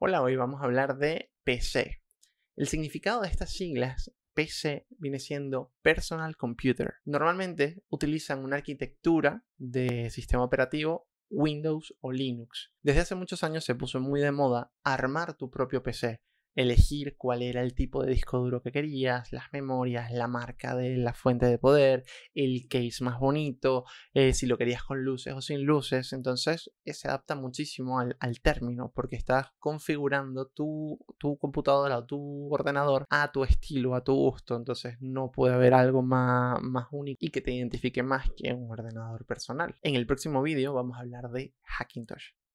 Hola, hoy vamos a hablar de PC. El significado de estas siglas PC viene siendo Personal Computer. Normalmente utilizan una arquitectura de sistema operativo Windows o Linux. Desde hace muchos años se puso muy de moda armar tu propio PC, elegir cuál era el tipo de disco duro que querías, las memorias, la marca de la fuente de poder, el case más bonito, eh, si lo querías con luces o sin luces. Entonces eh, se adapta muchísimo al, término porque estás configurando tu, computadora o tu ordenador a tu estilo, a tu gusto. Entonces no puede haber algo más, más único y que te identifique más que un ordenador personal. En el próximo vídeo vamos a hablar de Hackintosh.